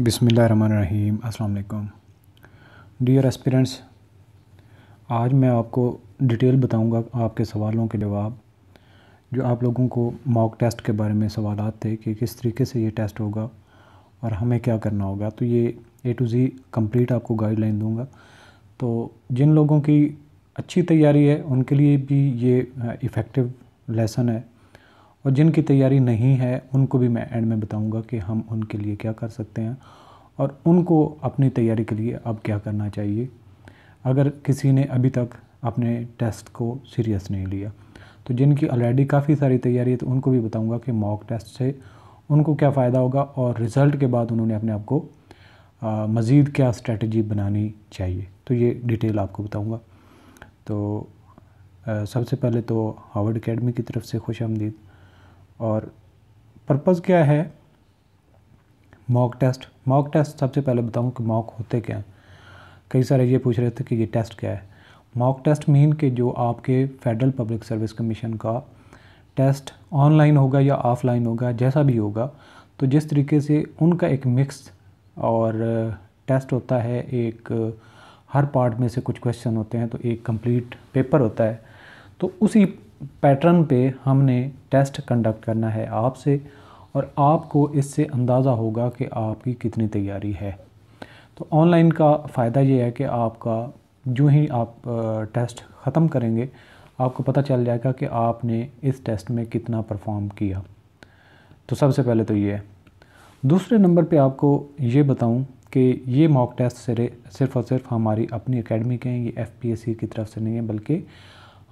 रहीम अस्सलाम dear aspirants आज मैं आपको डिटेल बताऊंगा आपके सवालों के जवाब जो आप लोगों को मॉक टेस्ट के बारे में सवाल थे कि किस तरीके से ये टेस्ट होगा और हमें क्या करना होगा तो ये ए टू ज़ी कंप्लीट आपको गाइडलाइन दूंगा तो जिन लोगों की अच्छी तैयारी है उनके लिए भी ये इफ़ेक्टिव लेसन है और जिनकी तैयारी नहीं है उनको भी मैं एंड में बताऊंगा कि हम उनके लिए क्या कर सकते हैं और उनको अपनी तैयारी के लिए अब क्या करना चाहिए अगर किसी ने अभी तक अपने टेस्ट को सीरियस नहीं लिया तो जिनकी ऑलरेडी काफ़ी सारी तैयारी है तो उनको भी बताऊंगा कि मॉक टेस्ट से उनको क्या फ़ायदा होगा और रिज़ल्ट के बाद उन्होंने अपने आप को मज़ीद क्या स्ट्रेटजी बनानी चाहिए तो ये डिटेल आपको बताऊँगा तो सबसे पहले तो हार्वर्ड अकेडमी की तरफ से खुश आमदीद और पर्पज़ क्या है मॉक टेस्ट मॉक टेस्ट सबसे पहले बताऊँ कि मॉक होते क्या कई सारे ये पूछ रहे थे कि ये टेस्ट क्या है मॉक टेस्ट मीन के जो आपके फेडरल पब्लिक सर्विस कमीशन का टेस्ट ऑनलाइन होगा या ऑफलाइन होगा जैसा भी होगा तो जिस तरीके से उनका एक मिक्स और टेस्ट होता है एक हर पार्ट में से कुछ क्वेश्चन होते हैं तो एक कंप्लीट पेपर होता है तो उसी पैटर्न पे हमने टेस्ट कंडक्ट करना है आपसे और आपको इससे अंदाज़ा होगा कि आपकी कितनी तैयारी है तो ऑनलाइन का फ़ायदा ये है कि आपका जो ही आप टेस्ट ख़त्म करेंगे आपको पता चल जाएगा कि आपने इस टेस्ट में कितना परफॉर्म किया तो सबसे पहले तो ये है दूसरे नंबर पे आपको ये बताऊं कि ये मॉक टेस्ट सिर्फ और सिर्फ हमारी अपनी एकेडमी के हैं ये एफ की तरफ से नहीं है बल्कि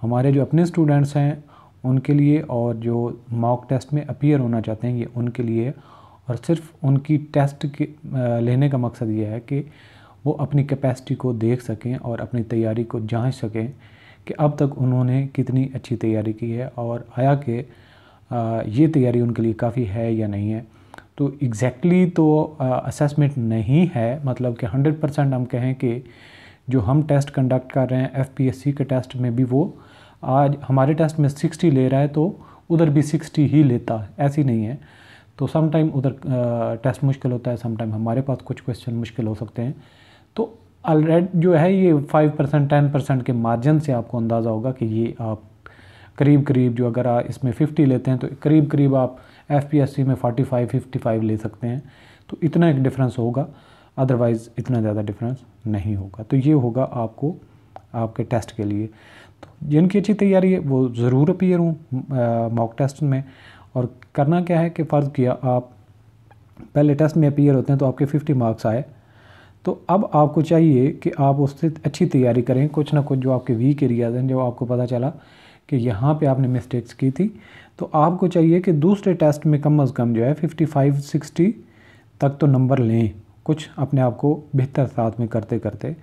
हमारे जो अपने स्टूडेंट्स हैं उनके लिए और जो मॉक टेस्ट में अपीयर होना चाहते हैं ये उनके लिए और सिर्फ उनकी टेस्ट के लेने का मकसद ये है कि वो अपनी कैपेसिटी को देख सकें और अपनी तैयारी को जांच सकें कि अब तक उन्होंने कितनी अच्छी तैयारी की है और आया कि ये तैयारी उनके लिए काफ़ी है या नहीं है तो एग्जैक्टली exactly तो असेसमेंट नहीं है मतलब कि 100 परसेंट हम कहें कि जो हम टेस्ट कंडक्ट कर रहे हैं एफ के टेस्ट में भी वो आज हमारे टेस्ट में सिक्सटी ले रहा है तो उधर भी सिक्सटी ही लेता है ऐसी नहीं है तो सम टाइम उधर टेस्ट मुश्किल होता है सम टाइम हमारे पास कुछ क्वेश्चन मुश्किल हो सकते हैं तो ऑलरेड जो है ये फाइव परसेंट टेन परसेंट के मार्जिन से आपको अंदाज़ा होगा कि ये आप करीब करीब जो अगर आप इसमें फिफ्टी लेते हैं तो करीब करीब आप एफ पी एस सी में फोर्टी फाइव फिफ्टी फाइव ले सकते हैं तो इतना एक डिफरेंस होगा अदरवाइज़ इतना ज़्यादा डिफरेंस नहीं होगा तो ये होगा आपको आपके टेस्ट के लिए तो जिनकी अच्छी तैयारी है वो ज़रूर अपीयर हूँ मॉक टेस्ट में और करना क्या है कि फ़र्ज़ किया आप पहले टेस्ट में अपीयर होते हैं तो आपके 50 मार्क्स आए तो अब आपको चाहिए कि आप उससे अच्छी तैयारी करें कुछ ना कुछ जो आपके वीक एरियाज हैं जो आपको पता चला कि यहाँ पे आपने मिस्टेक्स की थी तो आपको चाहिए कि दूसरे टेस्ट में कम अज़ कम जो है 55 60 तक तो नंबर लें कुछ अपने आप को बेहतर साथ में करते करते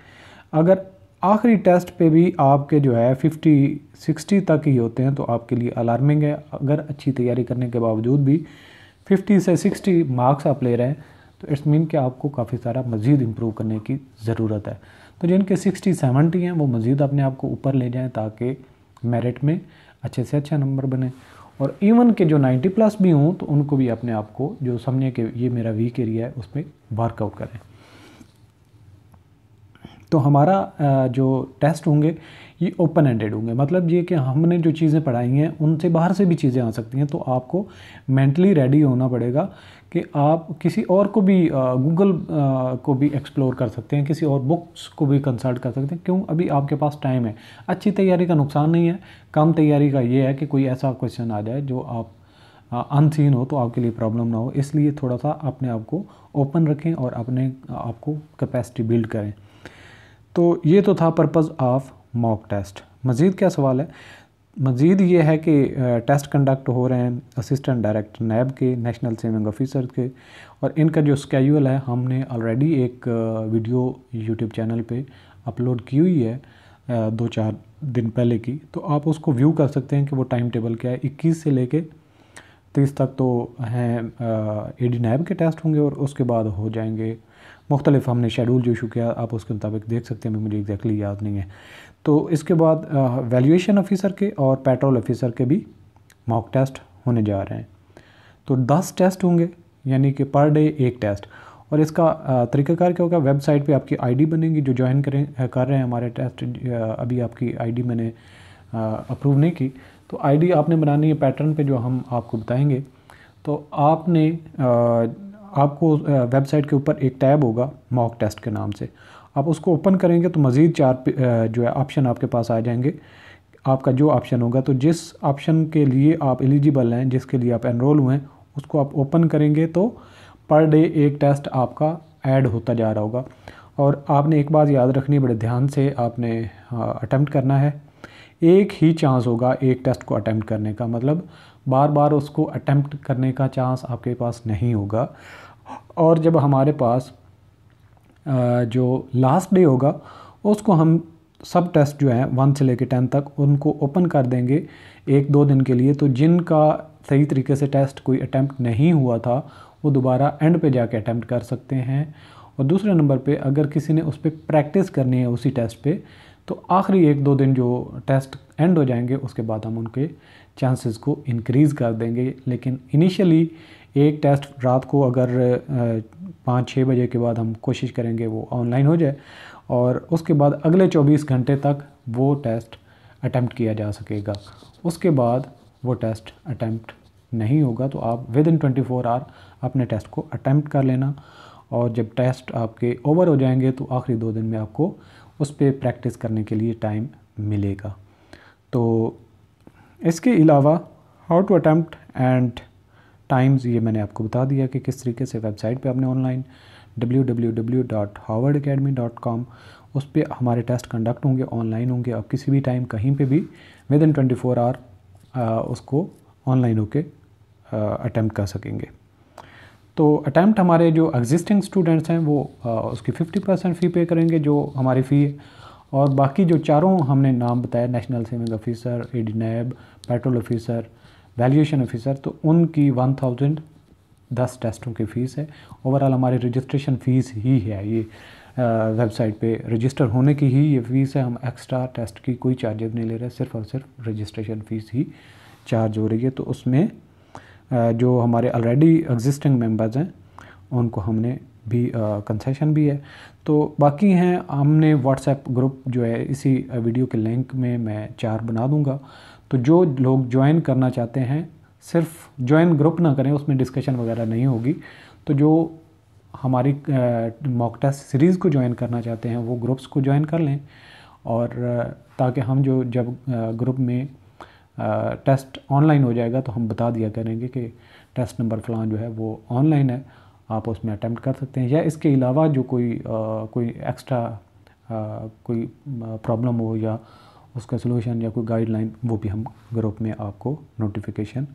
अगर आखिरी टेस्ट पे भी आपके जो है 50 60 तक ही होते हैं तो आपके लिए अलार्मिंग है अगर अच्छी तैयारी करने के बावजूद भी 50 से 60 मार्क्स आप ले रहे हैं तो इट्स मीन कि आपको काफ़ी सारा मज़ीद इम्प्रूव करने की ज़रूरत है तो जिनके 60 70 हैं वो मज़ीद अपने आप को ऊपर ले जाएँ ताकि मेरिट में अच्छे से अच्छा नंबर बने और इवन के जो नाइन्टी प्लस भी हों तो उनको भी अपने आप को जो समझें कि ये मेरा वीक एरिया है उसमें वर्कआउट करें तो हमारा जो टेस्ट होंगे ये ओपन एंडेड होंगे मतलब ये कि हमने जो चीज़ें पढ़ाई हैं उनसे बाहर से भी चीज़ें आ सकती हैं तो आपको मेंटली रेडी होना पड़ेगा कि आप किसी और को भी गूगल को भी एक्सप्लोर कर सकते हैं किसी और बुक्स को भी कंसल्ट कर सकते हैं क्यों अभी आपके पास टाइम है अच्छी तैयारी का नुकसान नहीं है कम तैयारी का ये है कि कोई ऐसा क्वेश्चन आ जाए जो आप अनसीन हो तो आपके लिए प्रॉब्लम ना हो इसलिए थोड़ा सा अपने आप को ओपन रखें और अपने आप को कैपेसिटी बिल्ड करें तो ये तो था पर्पज़ ऑफ़ मॉक टेस्ट मज़ीद क्या सवाल है मज़ीद ये है कि टेस्ट कंडक्ट हो रहे हैं असिस्टेंट डायरेक्टर नैब के नेशनल सेविंग ऑफिसर के और इनका जो स्केड्यूल है हमने ऑलरेडी एक वीडियो यूट्यूब चैनल पे अपलोड की हुई है दो चार दिन पहले की तो आप उसको व्यू कर सकते हैं कि वो टाइम टेबल क्या है इक्कीस से लेके तीस तक तो हैं ए डी नैब के टेस्ट होंगे और उसके बाद हो जाएंगे मुख्तलिफ हमने शेड्यूल जो इशू किया आप उसके मुताबिक देख सकते हैं मुझे एग्जैक्टली याद नहीं है तो इसके बाद वैल्यूशन ऑफिसर के और पेट्रोल ऑफिसर के भी मॉक टेस्ट होने जा रहे हैं तो दस टेस्ट होंगे यानी कि पर डे एक टेस्ट और इसका तरीक़ाकार क्या होगा वेबसाइट पे आपकी आईडी बनेगी जो ज्वाइन करें कर रहे हैं हमारे टेस्ट अभी आपकी आईडी मैंने अप्रूव नहीं की तो आईडी आपने बनानी है पैटर्न पे जो हम आपको बताएंगे तो आपने आपको वेबसाइट के ऊपर एक टैब होगा मॉक टेस्ट के नाम से आप उसको ओपन करेंगे तो मज़ीद चार जो है ऑप्शन आपके पास आ जाएंगे आपका जो ऑप्शन होगा तो जिस ऑप्शन के लिए आप एलिजिबल हैं जिसके लिए आप एनरोल हुए हैं उसको आप ओपन करेंगे तो पर डे एक टेस्ट आपका ऐड होता जा रहा होगा और आपने एक बात याद रखनी बड़े ध्यान से आपने अटैम्प्ट करना है एक ही चांस होगा एक टेस्ट को अटैम्प्ट करने का मतलब बार बार उसको अटैम्प्ट करने का चांस आपके पास नहीं होगा और जब हमारे पास जो लास्ट डे होगा उसको हम सब टेस्ट जो हैं वन से लेकर टेन तक उनको ओपन कर देंगे एक दो दिन के लिए तो जिनका सही तरीके से टेस्ट कोई अटैम्प्ट नहीं हुआ था वो दोबारा एंड पे जाके अटैम्प्ट कर सकते हैं और दूसरे नंबर पे अगर किसी ने उस पर प्रैक्टिस करनी है उसी टेस्ट पे तो आखिरी एक दो दिन जो टेस्ट एंड हो जाएंगे उसके बाद हम उनके चांसेस को इनक्रीज़ कर देंगे लेकिन इनिशियली एक टेस्ट रात को अगर पाँच छः बजे के बाद हम कोशिश करेंगे वो ऑनलाइन हो जाए और उसके बाद अगले 24 घंटे तक वो टेस्ट अटैम्प्ट किया जा सकेगा उसके बाद वो टेस्ट अटैम्प्ट नहीं होगा तो आप within twenty four hour अपने टेस्ट को अटैम्प्ट कर लेना और जब टेस्ट आपके ओवर हो जाएंगे तो आखिरी दो दिन में आपको उस पर प्रैक्टिस करने के लिए टाइम मिलेगा तो इसके अलावा how to attempt and times ये मैंने आपको बता दिया कि किस तरीके से वेबसाइट पे आपने ऑनलाइन डब्ल्यू उस पर हमारे टेस्ट कंडक्ट होंगे ऑनलाइन होंगे आप किसी भी टाइम कहीं पे भी within twenty four hour उसको ऑनलाइन होके अटैम्प्ट कर सकेंगे तो अटैम्प्ट हमारे जो एग्जिस्टिंग स्टूडेंट्स हैं वो आ, उसकी 50 परसेंट फ़ी पे करेंगे जो हमारी फ़ी है और बाकी जो चारों हमने नाम बताया national saving officer A NAB patrol officer valuation officer तो उनकी वन थाउजेंड दस टेस्टों की फ़ीस है ओवरऑल हमारी रजिस्ट्रेशन फ़ीस ही है ये वेबसाइट पे रजिस्टर होने की ही ये फ़ीस है हम एक्स्ट्रा टेस्ट की कोई चार्जेस नहीं ले रहे सिर्फ और सिर्फ रजिस्ट्रेशन फ़ीस ही चार्ज हो रही है तो उसमें जो हमारे ऑलरेडी एग्जिस्टिंग मेम्बर्स हैं उनको हमने भी कंसेशन भी है तो बाकी हैं हमने व्हाट्सएप ग्रुप जो है इसी वीडियो के लिंक में मैं चार बना दूंगा तो जो लोग ज्वाइन करना चाहते हैं सिर्फ ज्वाइन ग्रुप ना करें उसमें डिस्कशन वगैरह नहीं होगी तो जो हमारी मॉक टेस्ट सीरीज़ को ज्वाइन करना चाहते हैं वो ग्रुप्स को ज्वाइन कर लें और ताकि हम जो जब ग्रुप में टेस्ट ऑनलाइन हो जाएगा तो हम बता दिया करेंगे कि टेस्ट नंबर फलान जो है वो ऑनलाइन है आप उसमें अटैम्प्ट कर सकते हैं या इसके अलावा जो कोई आ, कोई एक्स्ट्रा आ, कोई प्रॉब्लम हो या उसका सलूशन या कोई गाइडलाइन वो भी हम ग्रुप में आपको नोटिफिकेशन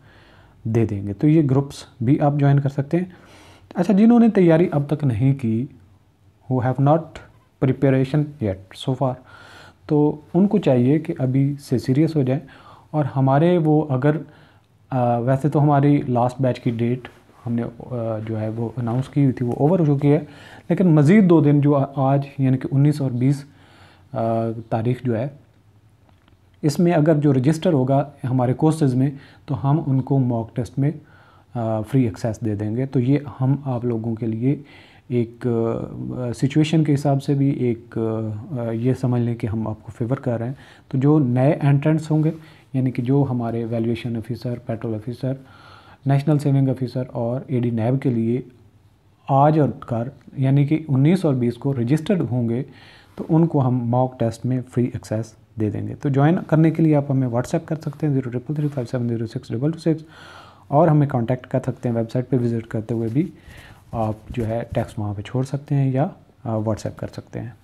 दे देंगे तो ये ग्रुप्स भी आप ज्वाइन कर सकते हैं अच्छा जिन्होंने तैयारी अब तक नहीं की who have not preparation yet so far तो उनको चाहिए कि अभी से सीरियस हो जाए और हमारे वो अगर आ, वैसे तो हमारी लास्ट बैच की डेट हमने जो है वो अनाउंस की हुई थी वो ओवर हो चुकी है लेकिन मज़ीद दो दिन जो आज यानी कि 19 और 20 तारीख जो है इसमें अगर जो रजिस्टर होगा हमारे कोर्सेज़ में तो हम उनको मॉक टेस्ट में फ्री एक्सेस दे देंगे तो ये हम आप लोगों के लिए एक सिचुएशन के हिसाब से भी एक ये समझ लें कि हम आपको फेवर कर रहे हैं तो जो नए एंट्रेंट्स होंगे यानी कि जो हमारे valuation officer patrol officer national saving officer और एडी नैब के लिए आज और कर यानी कि 19 और 20 को रजिस्टर्ड होंगे तो उनको हम मॉक टेस्ट में फ्री एक्सेस दे देंगे तो ज्वाइन करने के लिए आप हमें व्हाट्सएप कर सकते हैं zero triple three five seven zero six double two six और हमें कांटेक्ट कर सकते हैं वेबसाइट पे विज़िट करते हुए भी आप जो है टैक्स वहाँ पे छोड़ सकते हैं या व्हाट्सएप कर सकते हैं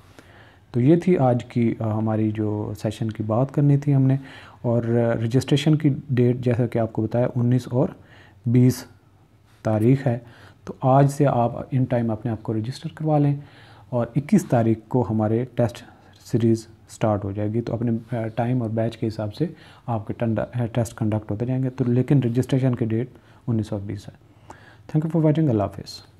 तो ये थी आज की हमारी जो सेशन की बात करनी थी हमने और रजिस्ट्रेशन की डेट जैसा कि आपको बताया उन्नीस और बीस तारीख है तो आज से आप इन टाइम अपने आप को रजिस्टर करवा लें और 21 तारीख को हमारे टेस्ट सीरीज़ स्टार्ट हो जाएगी तो अपने टाइम और बैच के हिसाब से आपके टेस्ट कंडक्ट होते जाएंगे तो लेकिन रजिस्ट्रेशन की डेट 1920 है थैंक यू फॉर वॉचिंग अल्लाह हाफिज़